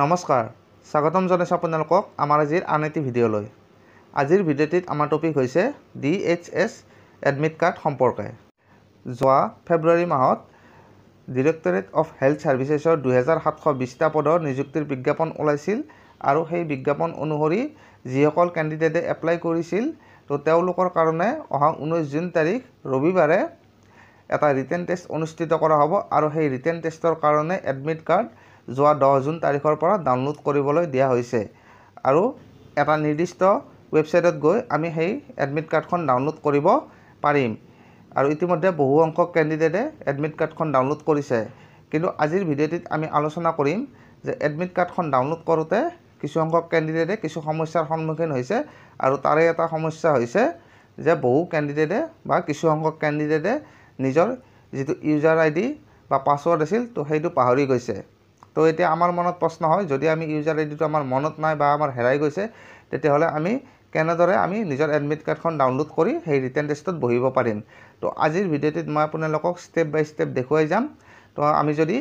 নমস্কাৰ স্বাগতম জনাইছোঁ আপোনালোকক আমাৰ আজিৰ আন এটি ভিডিঅ'লৈ আজিৰ ভিডিঅ'টিত আমাৰ টপিক হৈছে D H S admit card সম্পৰ্কে যোৱা ফেব্ৰুৱাৰী মাহত ডিৰেক্টৰেট অফ হেল্থ ছাৰ্ভিচেছৰ দুহেজাৰ সাতশ বিছটা পদৰ নিযুক্তিৰ বিজ্ঞাপন ওলাইছিল আৰু সেই বিজ্ঞাপন অনুসৰি যিসকল কেণ্ডিডেটে এপ্লাই কৰিছিল তো তেওঁলোকৰ কাৰণে অহা ঊনৈছ জুন তাৰিখ ৰবিবাৰে এটা ৰিটেন টেষ্ট অনুষ্ঠিত কৰা হ'ব আৰু সেই ৰিটেন টেষ্টৰ কাৰণে এডমিট কাৰ্ড যোৱা দহ জুন তাৰিখৰ পৰা ডাউনলোড কৰিবলৈ দিয়া হৈছে আৰু এটা নিৰ্দিষ্ট ৱেবছাইটত গৈ আমি সেই এডমিট কাৰ্ডখন ডাউনলোড কৰিব পাৰিম আৰু ইতিমধ্যে বহু অংশক কেণ্ডিডেটে এডমিট কাৰ্ডখন ডাউনলোড কৰিছে কিন্তু আজিৰ ভিডিঅ'টিত আমি আলোচনা কৰিম যে এডমিট কাৰ্ডখন ডাউনলোড কৰোঁতে কিছু সংখ্যক কেণ্ডিডেটে কিছু সমস্যাৰ সন্মুখীন হৈছে আৰু তাৰে এটা সমস্যা হৈছে যে বহু কেণ্ডিডেটে বা কিছু সংখ্যক কেণ্ডিডেটে নিজৰ যিটো ইউজাৰ আই ডি বা পাছৱৰ্ড আছিল তো সেইটো পাহৰি গৈছে তো এতিয়া আমাৰ মনত প্ৰশ্ন হয় যদি আমি ইউজাৰ আইডিটো আমাৰ মনত নাই বা আমাৰ হেৰাই গৈছে তেতিয়াহ'লে আমি কেনেদৰে আমি নিজৰ এডমিট কাৰ্ডখন ডাউনলোড কৰি সেই ৰিটাৰ্ণ টেষ্টত বহিব পাৰিম তো আজিৰ ভিডিঅ'টোত মই আপোনালোকক ষ্টেপ বাই ষ্টেপ দেখুৱাই যাম তো আমি যদি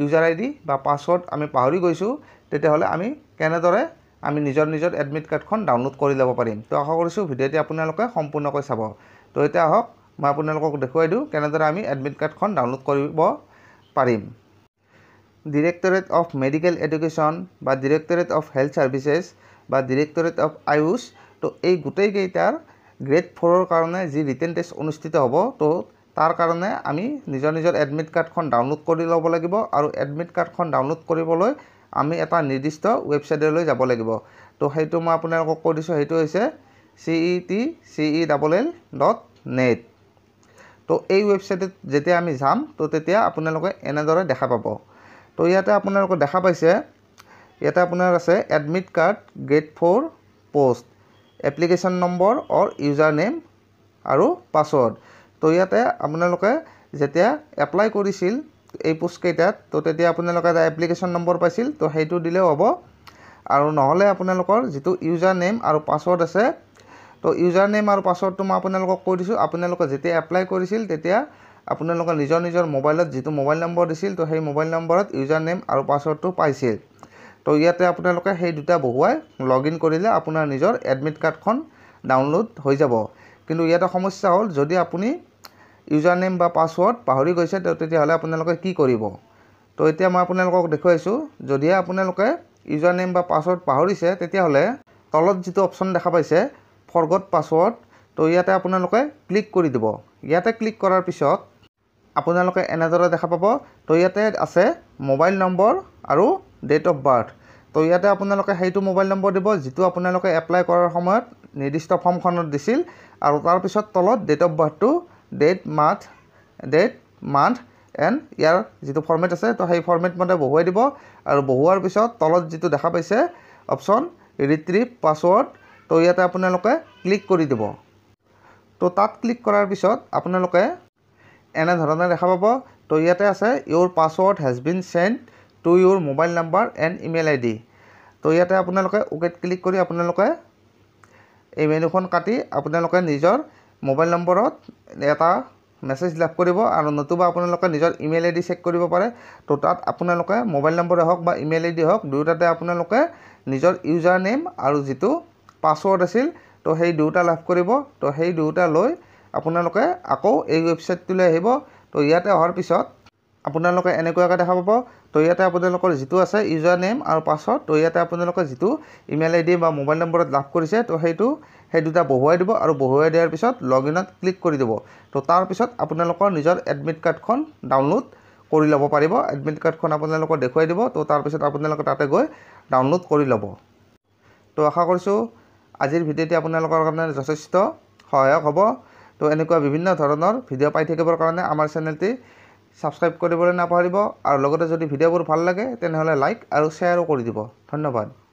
ইউজাৰ আইডি বা পাছৱৰ্ড আমি পাহৰি গৈছোঁ তেতিয়াহ'লে আমি কেনেদৰে আমি নিজৰ নিজৰ এডমিট কাৰ্ডখন ডাউনলোড কৰি ল'ব পাৰিম তো আশা কৰিছোঁ ভিডিঅ'টি আপোনালোকে সম্পূৰ্ণকৈ চাব তো এতিয়া আহক মই আপোনালোকক দেখুৱাই দিওঁ কেনেদৰে আমি এডমিট কাৰ্ডখন ডাউনলোড কৰিব পাৰিম ডিৰেক্টৰেট অফ মেডিকেল এডুকেশ্যন বা ডিৰেক্টৰেট অফ হেল্থ ছাৰ্ভিচেছ বা ডিৰেক্টৰেট অফ আয়ুষ তো এই গোটেইকেইটাৰ গ্ৰেড ফ'ৰৰ কাৰণে যি ৰিটেন টেষ্ট অনুষ্ঠিত হ'ব তো তাৰ কাৰণে আমি নিজৰ নিজৰ এডমিট কাৰ্ডখন ডাউনলোড কৰি ল'ব লাগিব আৰু এডমিট কাৰ্ডখন ডাউনলোড কৰিবলৈ আমি এটা নিৰ্দিষ্ট ৱেবছাইটলৈ যাব লাগিব তো সেইটো মই আপোনালোকক কৈ দিছোঁ সেইটো হৈছে C E T C E double L dot net তো এই ৱেবছাইটত যেতিয়া আমি যাম তো তেতিয়া আপোনালোকে এনেদৰে দেখা পাব তো ইয়াতে আপোনালোকে দেখা পাইছে ইয়াতে আপোনাৰ আছে admit card grade for post application number or user name আৰু পাছৱৰ্ড তো ইয়াতে আপোনালোকে যেতিয়া এপ্লাই কৰিছিল এই পোষ্টকেইটাত তো তেতিয়া আপোনালোকে এটা এপ্লিকেশ্যন নম্বৰ পাইছিল তো সেইটো দিলেও হ'ব আৰু নহ'লে আপোনালোকৰ যিটো ইউজাৰ নেম আৰু পাছৱৰ্ড আছে তো ইউজাৰ নেম আৰু পাছৱৰ্ডটো মই আপোনালোকক কৈ দিছোঁ আপোনালোকে যেতিয়া এপ্লাই কৰিছিল তেতিয়া আপোনালোকে নিজৰ নিজৰ মোবাইলত যিটো মোবাইল নম্বৰ দিছিল তো সেই মোবাইল নম্বৰত ইউজাৰ নেম আৰু পাছৱৰ্ডটো পাইছিল তো ইয়াতে আপোনালোকে সেই দুটা বহুৱাই লগ ইন কৰিলে আপোনাৰ নিজৰ এডমিট কাৰ্ডখন ডাউনলোড হৈ যাব কিন্তু ইয়াতে সমস্যা হ'ল যদি আপুনি ইউজাৰ নেম বা পাছৱৰ্ড পাহৰি গৈছে তেতিয়াহ'লে আপোনালোকে কি কৰিব তো এতিয়া মই আপোনালোকক দেখুৱাইছোঁ যদিহে আপোনালোকে ইউজাৰ নেম বা পাছৱৰ্ড পাহৰিছে তেতিয়াহ'লে তলত যিটো অপশ্যন দেখা পাইছে ফৰগত পাছৱৰ্ড তো ইয়াতে আপোনালোকে ক্লিক কৰি দিব ইয়াতে ক্লিক কৰাৰ পিছত আপোনালোকে এনেদৰে দেখা পাব তো ইয়াতে আছে মোবাইল নম্বৰ আৰু ডেট অফ বাৰ্থ তো ইয়াতে আপোনালোকে সেইটো মোবাইল নম্বৰ দিব যিটো আপোনালোকে এপ্লাই কৰাৰ সময়ত নিৰ্দিষ্ট ফৰ্মখনত দিছিল আৰু তাৰপিছত তলত ডেট অফ বাৰ্থটো date month date month and year যিটো ফৰ্মেট আছে তো সেই ফৰ্মেটমতে বহুৱাই দিব আৰু বহুৱাৰ পিছত তলত যিটো দেখা পাইছে অপশ্যন ৰিট্ৰিপ পাছৱৰ্ড তো ইয়াতে আপোনালোকে ক্লিক কৰি দিব তো তাত ক্লিক কৰাৰ পিছত আপোনালোকে এনেধৰণে দেখা পাব তো ইয়াতে আছে your password has been sent to your mobile number and email I D তো ইয়াতে আপোনালোকে উকেট ক্লিক কৰি আপোনালোকে এই মেনুখন কাটি আপোনালোকে নিজৰ মোবাইল নম্বৰত এটা মেছেজ লাভ কৰিব আৰু নতুবা আপোনালোকে নিজৰ ইমেইল আইডি চেক কৰিব পাৰে তো তাত আপোনালোকে মোবাইল নম্বৰে হওক বা ইমেইল আই হওক দুয়োটাতে আপোনালোকে নিজৰ ইউজাৰ নেম আৰু যিটো পাছৱৰ্ড আছিল তো সেই দুয়োটা লাভ কৰিব তো সেই দুয়োটা লৈ আপোনালোকে আকৌ এই ৱেবছাইটটোলৈ আহিব তো ইয়াতে অহাৰ পিছত আপোনালোকে এনেকুৱাকৈ দেখা পাব তো ইয়াতে আপোনালোকৰ যিটো আছে ইউজাৰ নেম আৰু পাছৱৰ্ড তো ইয়াতে আপোনালোকে যিটো ইমেইল আই ডি বা মোবাইল নম্বৰত লাভ কৰিছে তো সেইটো সেই দুটা বহুৱাই দিব আৰু বহুৱাই দিয়াৰ পিছত লগ ইনত ক্লিক কৰি দিব তো তাৰপিছত আপোনালোকৰ নিজৰ এডমিট কাৰ্ডখন ডাউনলোড কৰি ল'ব পাৰিব এডমিট কাৰ্ডখন আপোনালোকক দেখুৱাই দিব তো তাৰপিছত আপোনালোকে তাতে গৈ ডাউনলোড কৰি ল'ব তো আশা কৰিছোঁ আজিৰ ভিডিঅ'টি আপোনালোকৰ কাৰণে যথেষ্ট সহায়ক হ'ব তো এনেকুৱা বিভিন্ন ধৰণৰ ভিডিঅ' পাই থাকিবৰ কাৰণে আমাৰ চেনেলটি ছাবস্ক্ৰাইব কৰিবলৈ নাপাহৰিব আৰু লগতে যদি ভিডিঅ'বোৰ ভাল লাগে তেনেহ'লে লাইক আৰু শ্বেয়াৰো কৰি দিব ধন্যবাদ